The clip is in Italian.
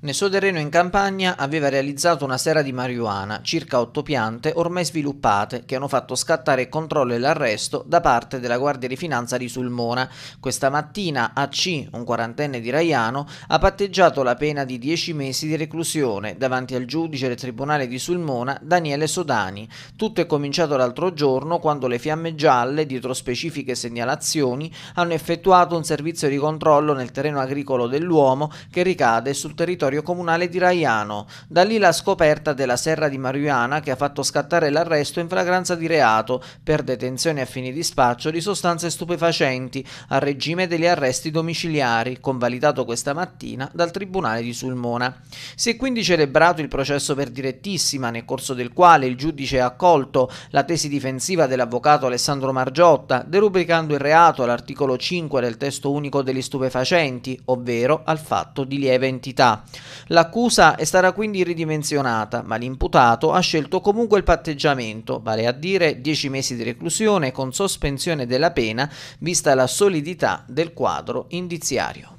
Nel suo terreno in campagna aveva realizzato una sera di marijuana, circa otto piante ormai sviluppate, che hanno fatto scattare il controllo e l'arresto da parte della Guardia di Finanza di Sulmona. Questa mattina AC, un quarantenne di Raiano, ha patteggiato la pena di 10 mesi di reclusione davanti al giudice del Tribunale di Sulmona Daniele Sodani. Tutto è cominciato l'altro giorno quando le fiamme gialle, dietro specifiche segnalazioni, hanno effettuato un servizio di controllo nel terreno agricolo dell'uomo che ricade sul territorio territorio comunale di Raiano. Da lì la scoperta della serra di Mariuana che ha fatto scattare l'arresto in flagranza di reato per detenzione a fini di spaccio di sostanze stupefacenti a regime degli arresti domiciliari, convalidato questa mattina dal Tribunale di Sulmona. Si è quindi celebrato il processo per direttissima, nel corso del quale il giudice ha accolto la tesi difensiva dell'avvocato Alessandro Margiotta, derubricando il reato all'articolo 5 del testo unico degli stupefacenti, ovvero al fatto di lieve entità. L'accusa è stata quindi ridimensionata, ma l'imputato ha scelto comunque il patteggiamento, vale a dire 10 mesi di reclusione con sospensione della pena, vista la solidità del quadro indiziario.